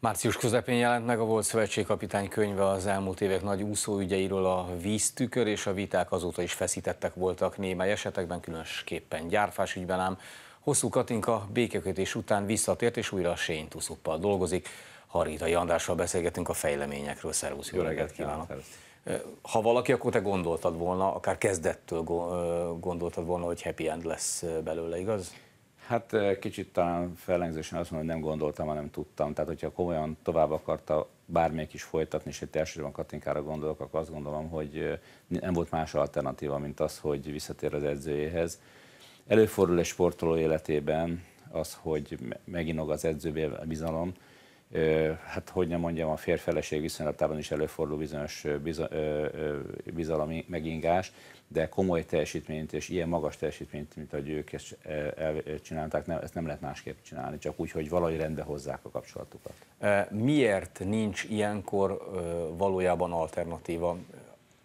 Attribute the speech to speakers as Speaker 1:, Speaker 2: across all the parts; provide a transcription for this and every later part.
Speaker 1: Március közepén jelent meg a volt szövetségkapitány könyve az elmúlt évek nagy úszóügyeiről a víztükör, és a viták azóta is feszítettek voltak némely esetekben, különösképpen gyárfás ügyben ám. Hosszú Katinka békekötés után visszatért, és újra a sénytuszuppal dolgozik. Harita Jandással beszélgetünk a fejleményekről. Szervusz, jó reggelt kívánok! Ha valaki, akkor te gondoltad volna, akár kezdettől gondoltad volna, hogy happy end lesz belőle, igaz? Hát kicsit talán fellengzésen azt mondom, hogy nem gondoltam, hanem tudtam.
Speaker 2: Tehát, hogyha komolyan tovább akarta bármelyik is folytatni, és itt elsősorban Katinkára gondolok, akkor azt gondolom, hogy nem volt más alternatíva, mint az, hogy visszatér az edzőjéhez. Előfordul egy sportoló életében az, hogy meginog az edzőbe a bizalom, hát hogy nem mondjam, a férfeleség viszonylatában is előfordul bizonyos bizalmi megingás, de komoly teljesítményt és ilyen magas teljesítményt, mint ahogy ők ezt e, e, csinálták, nem, ezt nem lehet másképp csinálni, csak úgy, hogy valahogy rendbe hozzák a kapcsolatukat.
Speaker 1: E, miért nincs ilyenkor valójában alternatíva?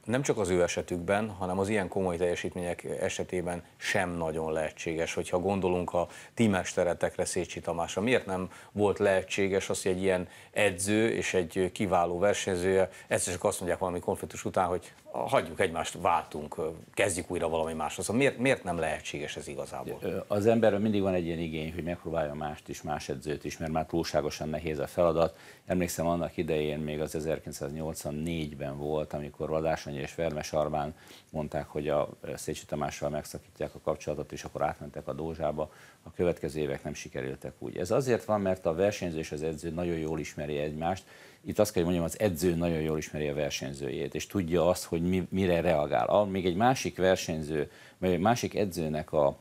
Speaker 1: Nem csak az ő esetükben, hanem az ilyen komoly teljesítmények esetében sem nagyon lehetséges. Hogyha gondolunk a tímesteretekre Szécsi Tamásra, miért nem volt lehetséges az, hogy egy ilyen edző és egy kiváló versenyzője, ezt csak azt mondják valami konfliktus után, hogy hagyjuk egymást, váltunk, kezdjük újra valami máshoz. Szóval miért, miért nem lehetséges ez igazából?
Speaker 2: Az emberben mindig van egy ilyen igény, hogy megpróbálja mást is, más edzőt is, mert már túlságosan nehéz a feladat. Emlékszem annak idején még az 1984-ben volt, amikor Vadásany és Vermes Arbán mondták, hogy a Szécsi Tamással megszakítják a kapcsolatot, és akkor átmentek a Dózsába. A következő évek nem sikerültek úgy. Ez azért van, mert a versenyző és az edző nagyon jól ismeri egymást. Itt azt kell, hogy mondjam, az edző nagyon jól ismeri a versenyzőjét, és tudja azt, hogy hogy mi, mire reagál. A, még egy másik versenyző, vagy egy másik edzőnek a,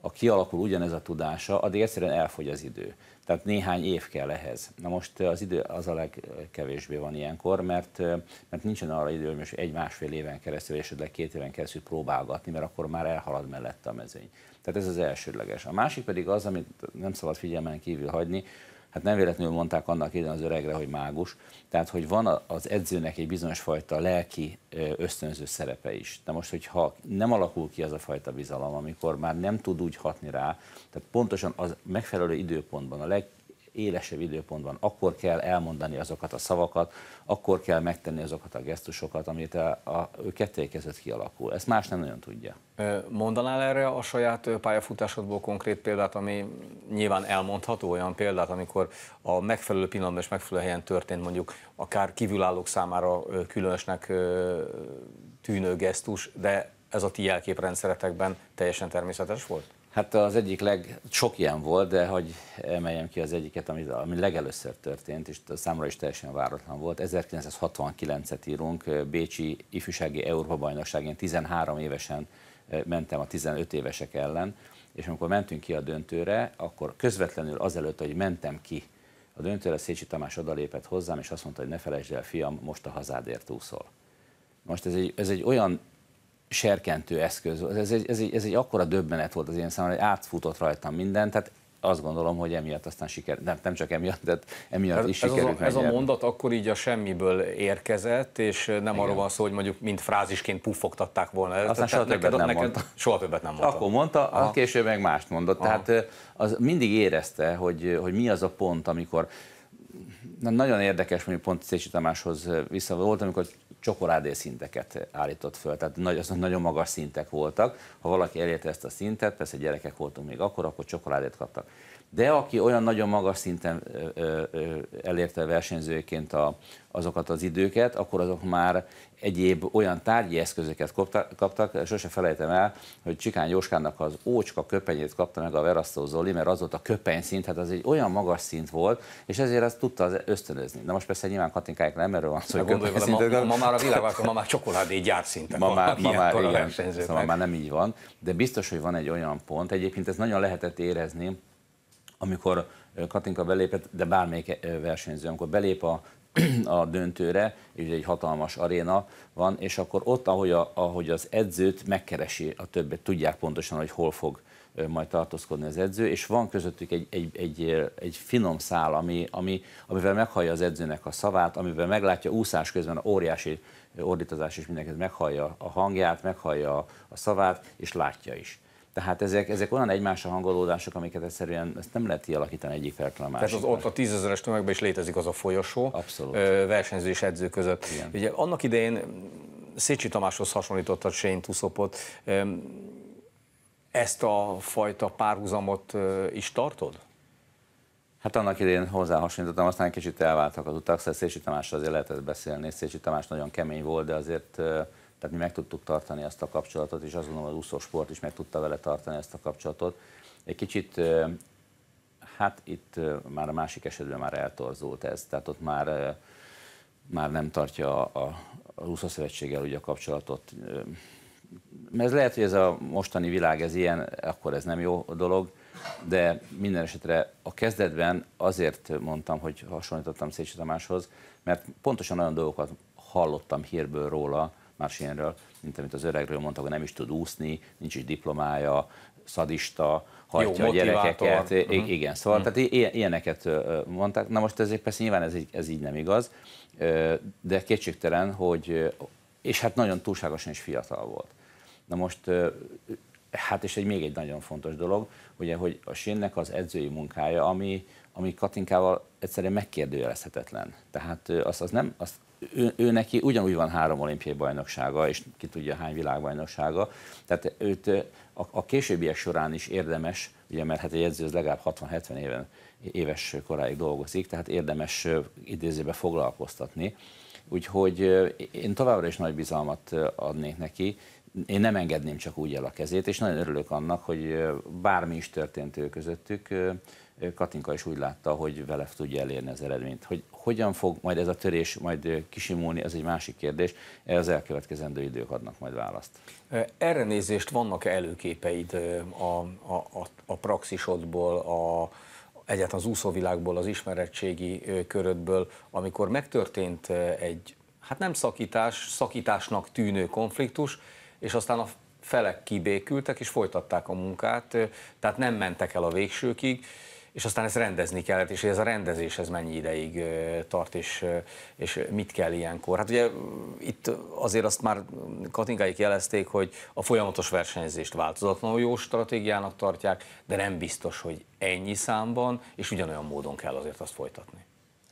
Speaker 2: a kialakul ugyanez a tudása, addig egyszerűen elfogy az idő. Tehát néhány év kell ehhez. Na most eh, az idő az a legkevésbé van ilyenkor, mert, eh, mert nincsen arra idő, hogy most egy-másfél éven keresztül, esetleg két éven keresztül próbálgatni, mert akkor már elhalad mellette a mezőny. Tehát ez az elsődleges. A másik pedig az, amit nem szabad figyelmen kívül hagyni, hát nem véletlenül mondták annak ide az öregre, hogy mágus, tehát hogy van az edzőnek egy bizonyos fajta lelki ösztönző szerepe is. De most, hogyha nem alakul ki az a fajta bizalom, amikor már nem tud úgy hatni rá, tehát pontosan az megfelelő időpontban a leg, élesebb időpontban. Akkor kell elmondani azokat a szavakat, akkor kell megtenni azokat a gesztusokat, amit a, a, ő ketté kezdett kialakul. Ezt más nem nagyon tudja.
Speaker 1: Mondanál erre a saját pályafutásodból konkrét példát, ami nyilván elmondható, olyan példát, amikor a megfelelő pillanatban és megfelelő helyen történt mondjuk akár kívülállók számára különösnek tűnő gesztus, de ez a ti jelképrendszeretekben teljesen természetes volt? Hát az egyik leg, sok ilyen volt, de hogy emeljem ki az egyiket, ami, ami legelőször
Speaker 2: történt, és számra is teljesen váratlan volt. 1969-et írunk, Bécsi ifjúsági Európa-bajnokság, én 13 évesen mentem a 15 évesek ellen, és amikor mentünk ki a döntőre, akkor közvetlenül azelőtt, hogy mentem ki a döntőre, Szécsi Tamás odalépett hozzám, és azt mondta, hogy ne felejtsd el, fiam, most a hazádért úszol. Most ez egy, ez egy olyan serkentő eszköz. Ez egy, ez, egy, ez egy akkora döbbenet volt az én számomra, hogy átfutott rajtam minden, tehát azt gondolom, hogy emiatt aztán siker, nem, nem csak emiatt, de emiatt ez, hát is ez sikerült. A, ez a, mondat
Speaker 1: akkor így a semmiből érkezett, és nem Igen. arról van szó, hogy mondjuk mint frázisként puffogtatták volna. Aztán tehát soha többet neked, nem mondta. Soha többet nem mondta. Akkor mondta, a később
Speaker 2: meg mást mondott. Aha. Tehát az mindig érezte, hogy, hogy mi az a pont, amikor Na, nagyon érdekes, mondjuk pont Szécsi Tamáshoz vissza volt, amikor csokoládé szinteket állított föl, tehát nagy, nagyon magas szintek voltak. Ha valaki elérte ezt a szintet, persze gyerekek voltunk még akkor, akkor csokoládét kaptak de aki olyan nagyon magas szinten elérte versenyzőként a, azokat az időket, akkor azok már egyéb olyan tárgyi eszközöket kaptak, sose felejtem el, hogy Csikán Jóskának az ócska köpenyét kapta meg a Verasztó Zoli, mert az volt a Köpeny szint, hát az egy olyan magas szint volt, és ezért azt tudta az ösztönözni. Na most persze nyilván Katinkáik nem erről van szó, hogy szint. Ma, ma, már a világban, ma már
Speaker 1: csokoládé szinten. ma már, ma már, igen, szóval már nem
Speaker 2: így van, de biztos, hogy van egy olyan pont, egyébként ez nagyon lehetett érezni, amikor Katinka belépett, de bármelyik versenyző, amikor belép a, a döntőre, és egy hatalmas aréna van, és akkor ott, ahogy, a, ahogy az edzőt megkeresi a többet, tudják pontosan, hogy hol fog majd tartózkodni az edző, és van közöttük egy, egy, egy, egy finom szál, ami, ami, amivel meghallja az edzőnek a szavát, amivel meglátja úszás közben óriási ordítozás, és mindenki meghallja a hangját, meghallja a, a szavát, és látja is. Tehát ezek, ezek olyan egymásra hangolódások, amiket egyszerűen ezt nem lehet kialakítani egyik feltől a másikra. Tehát az
Speaker 1: ott a tízezeres tömegben is létezik az a folyosó. Abszolút. versenyző és edző között. Igen. Ugye annak idején Szécsi Tamáshoz hasonlította Shane Tuszopot. Ezt a fajta párhuzamot is tartod?
Speaker 2: Hát annak idején hozzá hasonlítottam, aztán kicsit elváltak az utak, szóval Szécsi Tamásra azért lehetett beszélni. Szécsi Tamás nagyon kemény volt, de azért tehát mi meg tudtuk tartani ezt a kapcsolatot, és azt gondolom, az úszó sport is meg tudta vele tartani ezt a kapcsolatot. Egy kicsit, hát itt már a másik esetben már eltorzult ez, tehát ott már, már nem tartja a, a, az úszó szövetséggel ugye a kapcsolatot. Ez lehet, hogy ez a mostani világ ez ilyen, akkor ez nem jó dolog, de minden esetre a kezdetben azért mondtam, hogy hasonlítottam Szécsi Tamáshoz, mert pontosan olyan dolgokat hallottam hírből róla, más mint amit az öregről mondtak, hogy nem is tud úszni, nincs is diplomája, szadista, hagyja Jó, a gyerekeket. Uh-huh. Igen, szóval uh-huh. tehát ilyeneket mondták. Na most ezért persze nyilván ez így, ez így nem igaz, de kétségtelen, hogy és hát nagyon túlságosan is fiatal volt. Na most, hát és egy még egy nagyon fontos dolog, ugye, hogy a Sinnek az edzői munkája, ami, ami Katinkával egyszerűen megkérdőjelezhetetlen. Tehát az, az nem, az, ő, ő neki ugyanúgy van három olimpiai bajnoksága, és ki tudja hány világbajnoksága, tehát őt a, a későbbiek során is érdemes, ugye mert hát egy edző az legalább 60-70 éven, éves koráig dolgozik, tehát érdemes idézőbe foglalkoztatni. Úgyhogy én továbbra is nagy bizalmat adnék neki, én nem engedném csak úgy el a kezét, és nagyon örülök annak, hogy bármi is történt ő közöttük, Katinka is úgy látta, hogy vele tudja elérni az eredményt. Hogy hogyan fog majd ez a törés majd kisimulni, ez egy másik kérdés. Erre az elkövetkezendő
Speaker 1: idők adnak majd választ. Erre nézést vannak -e előképeid a, a, a, a praxisodból, a, egyáltalán az úszóvilágból, az ismerettségi körödből, amikor megtörtént egy, hát nem szakítás, szakításnak tűnő konfliktus, és aztán a felek kibékültek és folytatták a munkát, tehát nem mentek el a végsőkig és aztán ezt rendezni kellett, és ez a rendezés ez mennyi ideig tart, és, és mit kell ilyenkor. Hát ugye itt azért azt már Katinkáik jelezték, hogy a folyamatos versenyzést változatlanul jó stratégiának tartják, de nem biztos, hogy ennyi számban, és ugyanolyan módon kell azért azt folytatni.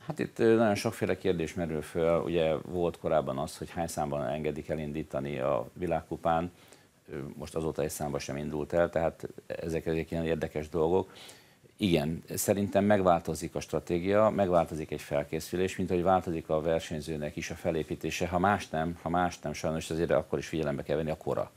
Speaker 2: Hát itt nagyon sokféle kérdés merül föl. Ugye volt korábban az, hogy hány számban engedik elindítani a világkupán, most azóta egy számban sem indult el, tehát ezek, ezek ilyen érdekes dolgok igen, szerintem megváltozik a stratégia, megváltozik egy felkészülés, mint hogy változik a versenyzőnek is a felépítése. Ha más nem, ha más nem, sajnos azért akkor is figyelembe kell venni a kora.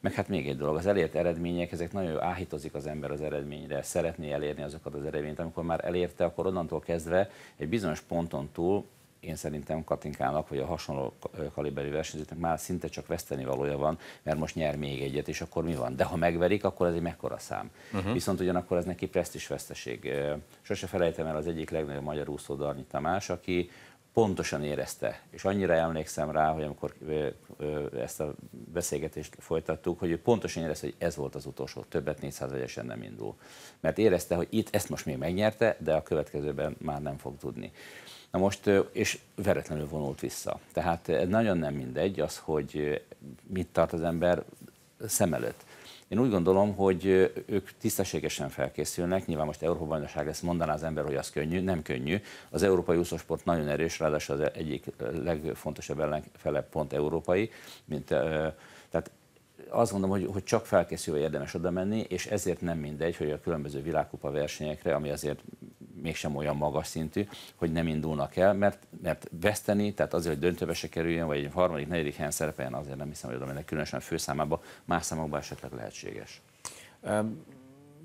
Speaker 2: Meg hát még egy dolog, az elért eredmények, ezek nagyon áhítozik az ember az eredményre, szeretné elérni azokat az eredményt. Amikor már elérte, akkor onnantól kezdve egy bizonyos ponton túl én szerintem Katinkának, vagy a hasonló kaliberű versenyzőknek már szinte csak veszteni valója van, mert most nyer még egyet, és akkor mi van? De ha megverik, akkor ez egy mekkora szám. Uh-huh. Viszont ugyanakkor ez neki presztis veszteség. Sose felejtem el az egyik legnagyobb magyar úszó Darnyi Tamás, aki pontosan érezte, és annyira emlékszem rá, hogy amikor ezt a beszélgetést folytattuk, hogy ő pontosan érezte, hogy ez volt az utolsó, többet 400 vegyesen nem indul. Mert érezte, hogy itt ezt most még megnyerte, de a következőben már nem fog tudni. Na most, és veretlenül vonult vissza. Tehát nagyon nem mindegy az, hogy mit tart az ember szem előtt. Én úgy gondolom, hogy ők tisztességesen felkészülnek, nyilván most Európa bajnokság lesz, mondaná az ember, hogy az könnyű, nem könnyű. Az európai úszósport nagyon erős, ráadásul az egyik legfontosabb ellenfele pont európai, mint, tehát azt gondolom, hogy, hogy csak felkészülve érdemes oda menni, és ezért nem mindegy, hogy a különböző világkupa versenyekre, ami azért mégsem olyan magas szintű, hogy nem indulnak el, mert, mert veszteni, tehát azért, hogy döntőbe se kerüljön, vagy egy harmadik, negyedik helyen szerepeljen,
Speaker 1: azért nem hiszem, hogy oda mennek,
Speaker 2: különösen főszámában, más számokban
Speaker 1: esetleg lehetséges. Um.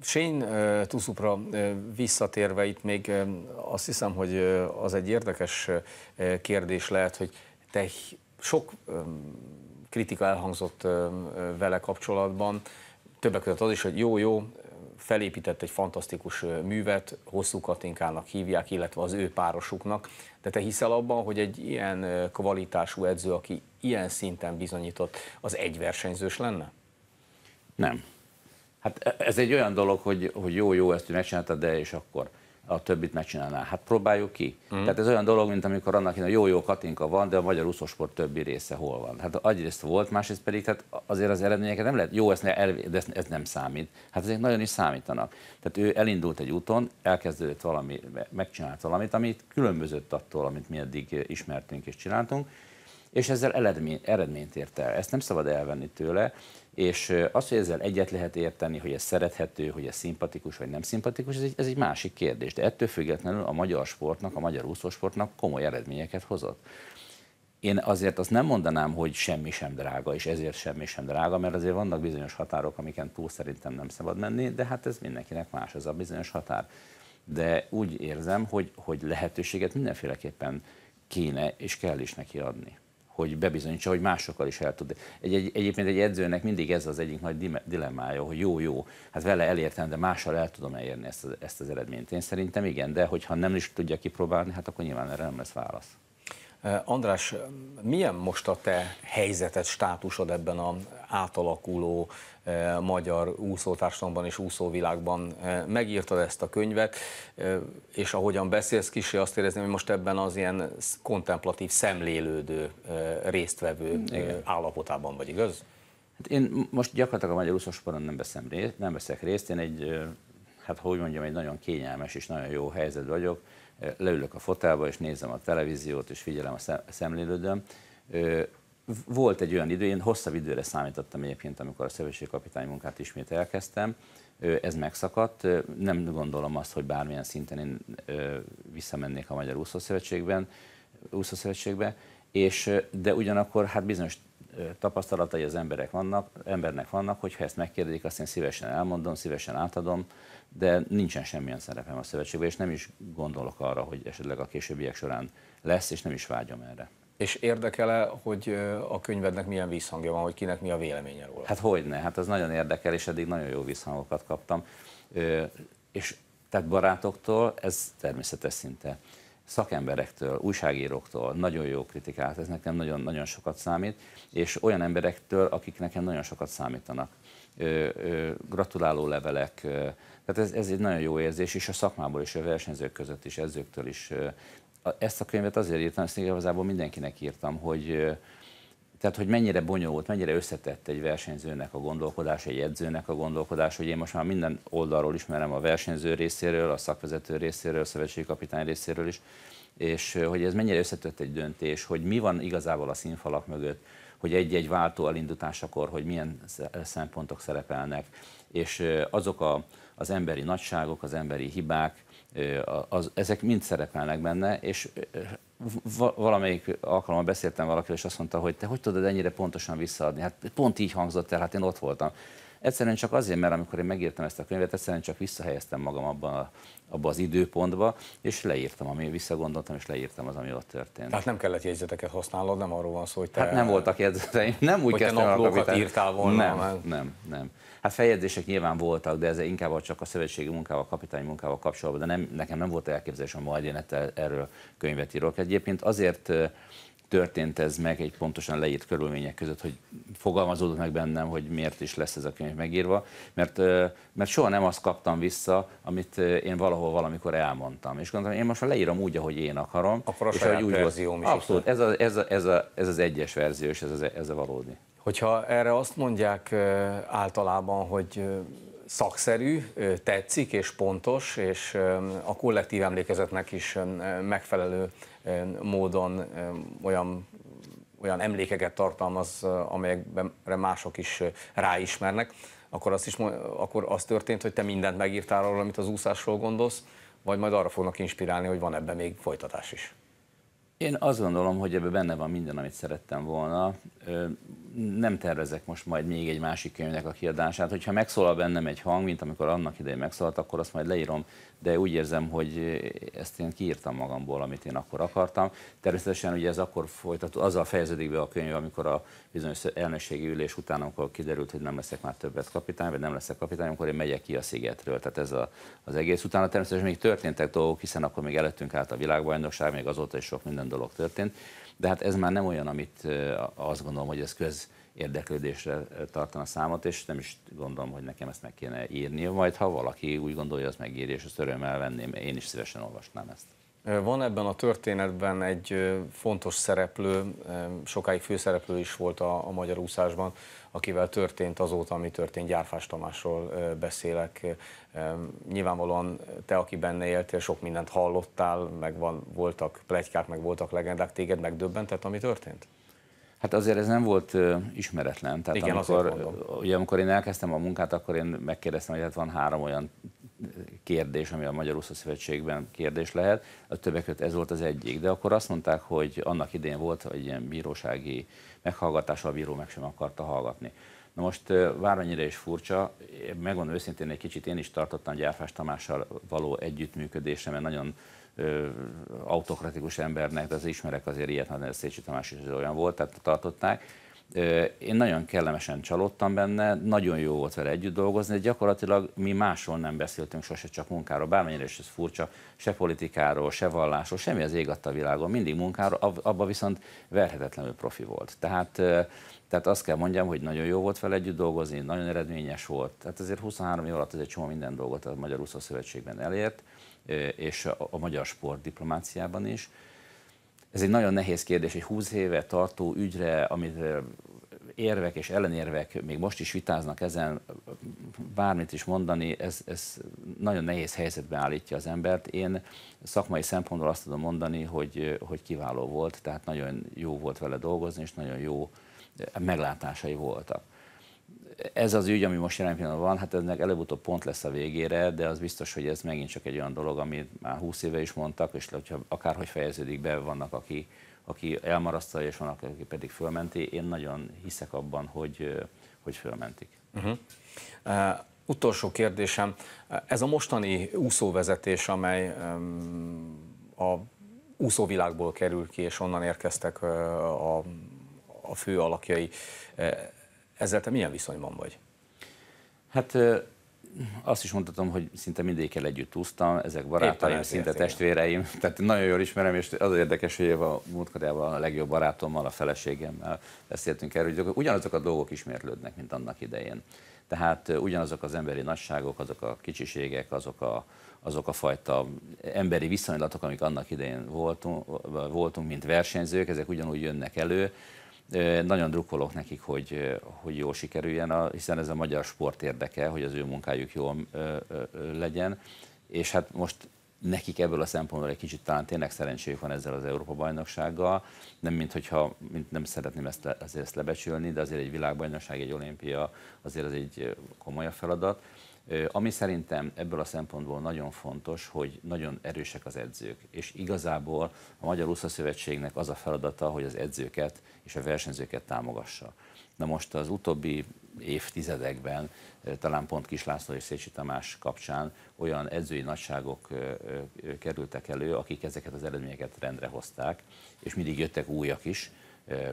Speaker 1: Sén eh, Tuszupra eh, visszatérve itt még eh, azt hiszem, hogy az egy érdekes kérdés lehet, hogy te sok kritika elhangzott vele kapcsolatban, többek között az is, hogy jó, jó, felépített egy fantasztikus művet, hosszú Katinkának hívják, illetve az ő párosuknak. De te hiszel abban, hogy egy ilyen kvalitású edző, aki ilyen szinten bizonyított, az egy versenyzős lenne? Nem. Hát e, ez egy
Speaker 2: olyan dolog, hogy, hogy jó, jó, ezt megcsináltad, de és akkor a többit megcsinálná. Hát próbáljuk ki. Mm. Tehát ez olyan dolog, mint amikor annak a jó-jó Katinka van, de a magyar úszósport többi része hol van. Hát egyrészt volt, másrészt pedig hát azért az eredményeket nem lehet. Jó, ez, ne, de ez, ez nem számít. Hát ezek nagyon is számítanak. Tehát ő elindult egy úton, elkezdődött valami, megcsinált valamit, amit különbözött attól, amit mi eddig ismertünk és csináltunk, és ezzel eredmény, eredményt ért el. Ezt nem szabad elvenni tőle, és az, hogy ezzel egyet lehet érteni, hogy ez szerethető, hogy ez szimpatikus vagy nem szimpatikus, ez egy, ez egy másik kérdés. De ettől függetlenül a magyar sportnak, a magyar úszósportnak komoly eredményeket hozott. Én azért azt nem mondanám, hogy semmi sem drága, és ezért semmi sem drága, mert azért vannak bizonyos határok, amiken túl szerintem nem szabad menni, de hát ez mindenkinek más az a bizonyos határ. De úgy érzem, hogy, hogy lehetőséget mindenféleképpen kéne és kell is neki adni hogy bebizonyítsa, hogy másokkal is el tud. Egy, egy, egyébként egy edzőnek mindig ez az egyik nagy dilemmája, hogy jó, jó, hát vele elértem, de mással el tudom elérni ezt ezt az eredményt. Én szerintem igen, de hogyha nem is tudja kipróbálni, hát akkor nyilván erre nem lesz válasz.
Speaker 1: Eh, András, milyen most a te helyzeted, státusod ebben az átalakuló eh, magyar úszótársamban és úszóvilágban? Eh, megírtad ezt a könyvet, és ahogyan beszélsz, kicsi azt érezni, hogy most ebben az ilyen kontemplatív, szemlélődő, résztvevő Igen. állapotában vagy, igaz? Hát én most gyakorlatilag a magyar úszósporon nem, veszem részt, nem veszek részt, én
Speaker 2: egy, hát hogy mondjam, egy nagyon kényelmes és nagyon jó helyzet vagyok leülök a fotába, és nézem a televíziót, és figyelem a szemlélődöm. Volt egy olyan idő, én hosszabb időre számítottam egyébként, amikor a szövetségkapitány munkát ismét elkezdtem, ez megszakadt. Nem gondolom azt, hogy bármilyen szinten én visszamennék a Magyar Úszószövetségben, Úszószövetségbe, és, de ugyanakkor hát bizonyos tapasztalatai az emberek vannak, embernek vannak, hogyha ezt megkérdezik, azt én szívesen elmondom, szívesen átadom, de nincsen semmilyen szerepem a szövetségben, és nem is gondolok arra, hogy esetleg a későbbiek során lesz, és nem is vágyom erre.
Speaker 1: És érdekele, hogy a könyvednek
Speaker 2: milyen visszhangja van, hogy kinek mi a véleménye róla? Hát hogyne, hát az nagyon érdekel, és eddig nagyon jó visszhangokat kaptam. És tehát barátoktól ez természetes szinte szakemberektől, újságíróktól nagyon jó kritikát, ez nekem nagyon-nagyon sokat számít, és olyan emberektől, akik nekem nagyon sokat számítanak. Ö, ö, gratuláló levelek, ö, tehát ez, ez egy nagyon jó érzés, és a szakmából is, a versenyzők között is, edzőktől is. Ezt a könyvet azért írtam, ezt igazából mindenkinek írtam, hogy, tehát, hogy mennyire bonyolult, mennyire összetett egy versenyzőnek a gondolkodás, egy edzőnek a gondolkodás, hogy én most már minden oldalról ismerem a versenyző részéről, a szakvezető részéről, a szövetségi kapitány részéről is, és hogy ez mennyire összetett egy döntés, hogy mi van igazából a színfalak mögött, hogy egy-egy váltó elindításakor, hogy milyen szempontok szerepelnek, és azok a, az emberi nagyságok, az emberi hibák, az, ezek mind szerepelnek benne, és valamelyik alkalommal beszéltem valakivel, és azt mondta, hogy te hogy tudod ennyire pontosan visszaadni? Hát pont így hangzott el, hát én ott voltam. Egyszerűen csak azért, mert amikor én megírtam ezt a könyvet, egyszerűen csak visszahelyeztem magam abban a, abba az időpontba, és leírtam, ami visszagondoltam, és leírtam az, ami ott történt. Tehát
Speaker 1: nem kellett jegyzeteket használnod, nem arról van szó, hogy te... Hát nem voltak
Speaker 2: jegyzeteim, nem úgy kezdtem el a vitát. írtál volna. Nem, nem, nem, nem. Hát feljegyzések nyilván voltak, de ez inkább csak a szövetségi munkával, kapitány munkával kapcsolatban, de nem, nekem nem volt elképzelésem, majd én erről könyvet írok. Egyébként azért történt ez meg egy pontosan leírt körülmények között, hogy fogalmazódott meg bennem, hogy miért is lesz ez a könyv megírva, mert, mert soha nem azt kaptam vissza, amit én valahol valamikor elmondtam. És gondoltam, én most már leírom úgy, ahogy én akarom. Akkor a és saját úgy verzióm is. Abszolút, ez, a, ez, a, ez, a, ez az egyes verzió, és ez, a, ez a valódi.
Speaker 1: Hogyha erre azt mondják általában, hogy szakszerű, tetszik és pontos, és a kollektív emlékezetnek is megfelelő módon olyan olyan emlékeket tartalmaz, amelyekre mások is ráismernek, akkor az, is, akkor az történt, hogy te mindent megírtál arról, amit az úszásról gondolsz, vagy majd arra fognak inspirálni, hogy van ebben még folytatás is.
Speaker 2: Én azt gondolom, hogy ebben benne van minden, amit szerettem volna. Nem tervezek most majd még egy másik könyvnek a kiadását. Hogyha megszólal bennem egy hang, mint amikor annak idején megszólalt, akkor azt majd leírom, de úgy érzem, hogy ezt én kiírtam magamból, amit én akkor akartam. Természetesen ugye ez akkor folytató, azzal fejeződik be a könyv, amikor a bizonyos elnökségi ülés után, amikor kiderült, hogy nem leszek már többet kapitány, vagy nem leszek kapitány, amikor én megyek ki a szigetről. Tehát ez a, az egész. Utána természetesen még történtek dolgok, hiszen akkor még előttünk állt a világbajnokság, még azóta is sok minden dolog történt. De hát ez már nem olyan, amit azt gondolom, hogy ez köz érdeklődésre tartana számot, és nem is gondolom, hogy nekem ezt meg kéne írni. Majd ha valaki úgy gondolja, az megírja, és azt örömmel venném, én is szívesen olvasnám ezt.
Speaker 1: Van ebben a történetben egy fontos szereplő, sokáig főszereplő is volt a, a magyar úszásban, akivel történt azóta, ami történt, Gyárfás Tamásról beszélek. Nyilvánvalóan te, aki benne éltél, sok mindent hallottál, meg van, voltak plegykák, meg voltak legendák, téged megdöbbentett, ami történt?
Speaker 2: Hát azért ez nem volt ismeretlen. Tehát Igen, amikor, ugye, amikor én elkezdtem a munkát, akkor én megkérdeztem, hogy hát van három olyan kérdés, ami a Magyar Úszó Szövetségben kérdés lehet. A többek között ez volt az egyik. De akkor azt mondták, hogy annak idén volt egy ilyen bírósági meghallgatás, a bíró meg sem akarta hallgatni. Na most vármennyire is furcsa, megmondom őszintén, egy kicsit én is tartottam Gyárfás Tamással való együttműködésre, mert nagyon ö, autokratikus embernek, de az ismerek azért ilyet, mert Szécsi Tamás is olyan volt, tehát tartották én nagyon kellemesen csalódtam benne, nagyon jó volt vele együtt dolgozni, de gyakorlatilag mi máshol nem beszéltünk sose, csak munkáról, bármennyire is ez furcsa, se politikáról, se vallásról, semmi az ég a világon, mindig munkáról, abban viszont verhetetlenül profi volt. Tehát, tehát azt kell mondjam, hogy nagyon jó volt vele együtt dolgozni, nagyon eredményes volt. Tehát azért 23 év alatt egy csomó minden dolgot a Magyar Úszó Szövetségben elért, és a magyar sportdiplomáciában is. Ez egy nagyon nehéz kérdés, egy 20 éve tartó ügyre, amit érvek és ellenérvek még most is vitáznak ezen, bármit is mondani, ez, ez nagyon nehéz helyzetbe állítja az embert. Én szakmai szempontból azt tudom mondani, hogy, hogy kiváló volt, tehát nagyon jó volt vele dolgozni, és nagyon jó meglátásai voltak ez az ügy, ami most jelen pillanatban van, hát ennek előbb-utóbb pont lesz a végére, de az biztos, hogy ez megint csak egy olyan dolog, amit már 20 éve is mondtak, és hogyha akárhogy fejeződik be, vannak, aki, aki elmarasztalja, és vannak, aki pedig fölmenti. Én nagyon hiszek
Speaker 1: abban, hogy, hogy fölmentik. Uh-huh. Uh, utolsó kérdésem. Ez a mostani úszóvezetés, amely um, a úszóvilágból kerül ki, és onnan érkeztek uh, a, a fő alakjai. Uh, ezzel te milyen viszonyban vagy? Hát azt is
Speaker 2: mondhatom, hogy szinte mindegyikkel együtt úsztam, ezek barátaim, szinte testvéreim, tehát nagyon jól ismerem, és az érdekes, hogy a múltkadában a legjobb barátommal, a feleségemmel beszéltünk erről, hogy ugyanazok a dolgok ismétlődnek, mint annak idején. Tehát ugyanazok az emberi nagyságok, azok a kicsiségek, azok a, azok a fajta emberi viszonylatok, amik annak idején voltunk, voltunk, mint versenyzők, ezek ugyanúgy jönnek elő. Nagyon drukkolok nekik, hogy, hogy jól sikerüljen, a, hiszen ez a magyar sport érdeke, hogy az ő munkájuk jól legyen, és hát most nekik ebből a szempontból egy kicsit talán tényleg szerencséjük van ezzel az Európa-bajnoksággal, nem mint hogyha, mint nem szeretném ezt le, azért ezt lebecsülni, de azért egy világbajnokság, egy olimpia azért az egy komolyabb feladat, ami szerintem ebből a szempontból nagyon fontos, hogy nagyon erősek az edzők, és igazából a Magyar Úszó Szövetségnek az a feladata, hogy az edzőket és a versenyzőket támogassa. Na most az utóbbi évtizedekben, talán pont Kislászló és Szécsi Tamás kapcsán olyan edzői nagyságok kerültek elő, akik ezeket az eredményeket rendre hozták, és mindig jöttek újak is,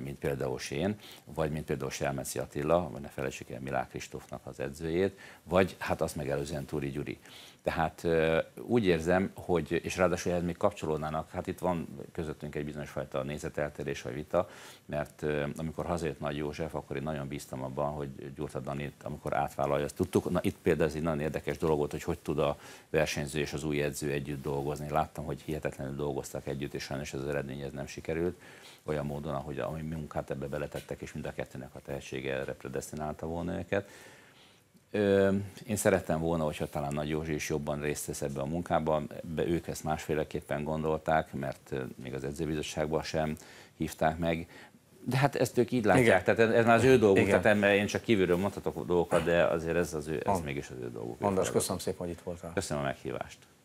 Speaker 2: mint például én, vagy mint például Selmeci Attila, vagy ne felejtsük el Milák Kristófnak az edzőjét, vagy hát azt megelőzően Túri Gyuri. Tehát úgy érzem, hogy, és ráadásul ehhez még kapcsolódnának, hát itt van közöttünk egy bizonyos fajta nézeteltérés vagy vita, mert amikor hazajött Nagy József, akkor én nagyon bíztam abban, hogy Gyurta Danit, amikor átvállalja, azt tudtuk. Na itt például ez egy nagyon érdekes dolog volt, hogy hogy tud a versenyző és az új edző együtt dolgozni. Láttam, hogy hihetetlenül dolgoztak együtt, és sajnos az eredmény ez nem sikerült olyan módon, ahogy a munkát ebbe beletettek, és mind a kettőnek a tehetsége erre predestinálta volna őket. Én szerettem volna, hogyha talán Nagy Józsi is jobban részt vesz ebbe a munkában, de ők ezt másféleképpen gondolták, mert még az edzőbizottságban sem hívták meg, de hát ezt ők így látják, Igen. tehát ez már az ő dolguk, Igen. tehát én csak kívülről mondhatok dolgokat, de azért ez, az ő, ez mégis az ő dolguk. András, köszönöm
Speaker 1: szépen, hogy itt voltál.
Speaker 2: Köszönöm a meghívást.